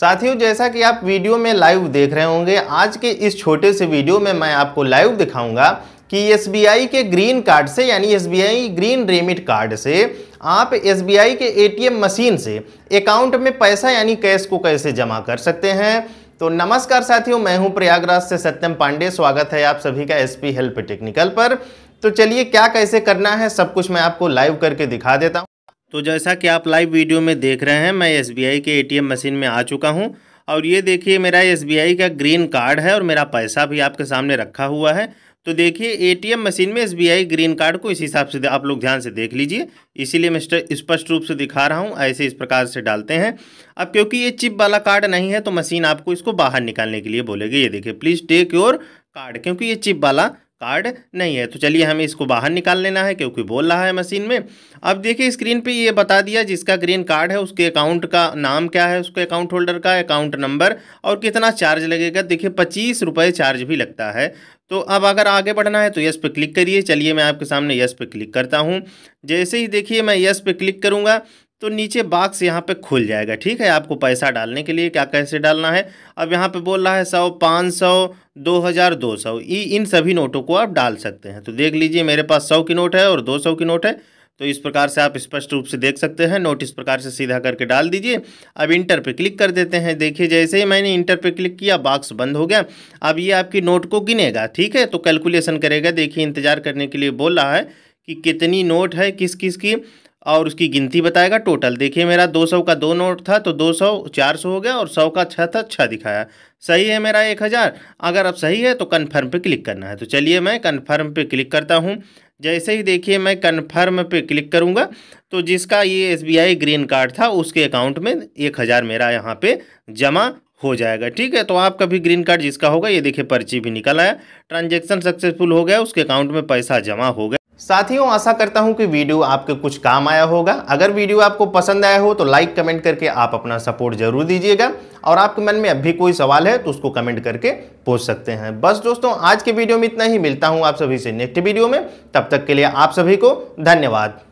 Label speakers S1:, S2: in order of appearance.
S1: साथियों जैसा कि आप वीडियो में लाइव देख रहे होंगे आज के इस छोटे से वीडियो में मैं आपको लाइव दिखाऊंगा कि एस के ग्रीन कार्ड से यानी एस ग्रीन रेमिट कार्ड से आप एस के ए मशीन से अकाउंट में पैसा यानी कैश को कैसे जमा कर सकते हैं तो नमस्कार साथियों मैं हूं प्रयागराज से सत्यम पांडे स्वागत है आप सभी का एसपी हेल्प टेक्निकल पर तो चलिए क्या कैसे करना है सब कुछ मैं आपको लाइव करके दिखा देता हूं तो जैसा कि आप लाइव वीडियो में देख रहे हैं मैं एस के ए मशीन में आ चुका हूँ और ये देखिए मेरा एस का ग्रीन कार्ड है और मेरा पैसा भी आपके सामने रखा हुआ है तो देखिए एटीएम मशीन में एस ग्रीन कार्ड को इस हिसाब से आप लोग ध्यान से देख लीजिए इसीलिए मैं स्पष्ट रूप से दिखा रहा हूँ ऐसे इस प्रकार से डालते हैं अब क्योंकि ये चिप वाला कार्ड नहीं है तो मशीन आपको इसको बाहर निकालने के लिए बोलेगी ये देखिए प्लीज़ टेक योर कार्ड क्योंकि ये चिप वाला कार्ड नहीं है तो चलिए हमें इसको बाहर निकाल लेना है क्योंकि बोल रहा है मशीन में अब देखिए स्क्रीन पे ये बता दिया जिसका ग्रीन कार्ड है उसके अकाउंट का नाम क्या है उसके अकाउंट होल्डर का अकाउंट नंबर और कितना चार्ज लगेगा देखिए पच्चीस रुपये चार्ज भी लगता है तो अब अगर आगे बढ़ना है तो यस पे क्लिक करिए चलिए मैं आपके सामने यस पे क्लिक करता हूँ जैसे ही देखिए मैं यस पे क्लिक करूँगा तो नीचे बाक्स यहाँ पे खुल जाएगा ठीक है आपको पैसा डालने के लिए क्या कैसे डालना है अब यहाँ पे बोल रहा है सौ पाँच सौ दो हज़ार दो सौ ये इन सभी नोटों को आप डाल सकते हैं तो देख लीजिए मेरे पास सौ की नोट है और दो सौ की नोट है तो इस प्रकार से आप स्पष्ट रूप से देख सकते हैं नोट इस प्रकार से सीधा करके डाल दीजिए अब इंटर पे क्लिक कर देते हैं देखिए जैसे ही मैंने इंटर पे क्लिक किया बाक्स बंद हो गया अब ये आपकी नोट को गिनेगा ठीक है तो कैलकुलेशन करेगा देखिए इंतजार करने के लिए बोल रहा है कि कितनी नोट है किस किस की और उसकी गिनती बताएगा टोटल देखिए मेरा 200 का दो नोट था तो 200 400 हो गया और 100 का छः था छः दिखाया सही है मेरा 1000 अगर अब सही है तो कन्फर्म पे क्लिक करना है तो चलिए मैं कन्फर्म पे क्लिक करता हूँ जैसे ही देखिए मैं कन्फर्म पे क्लिक करूँगा तो जिसका ये एस ग्रीन कार्ड था उसके अकाउंट में एक हज़ार मेरा यहाँ पर जमा हो जाएगा ठीक है तो आपका भी ग्रीन कार्ड जिसका होगा ये देखिए पर्ची भी निकल आया ट्रांजेक्शन सक्सेसफुल हो गया उसके अकाउंट में पैसा जमा हो गया साथियों आशा करता हूं कि वीडियो आपके कुछ काम आया होगा अगर वीडियो आपको पसंद आया हो तो लाइक कमेंट करके आप अपना सपोर्ट जरूर दीजिएगा और आपके मन में अब भी कोई सवाल है तो उसको कमेंट करके पूछ सकते हैं बस दोस्तों आज के वीडियो में इतना ही मिलता हूं आप सभी से नेक्स्ट वीडियो में तब तक के लिए आप सभी को धन्यवाद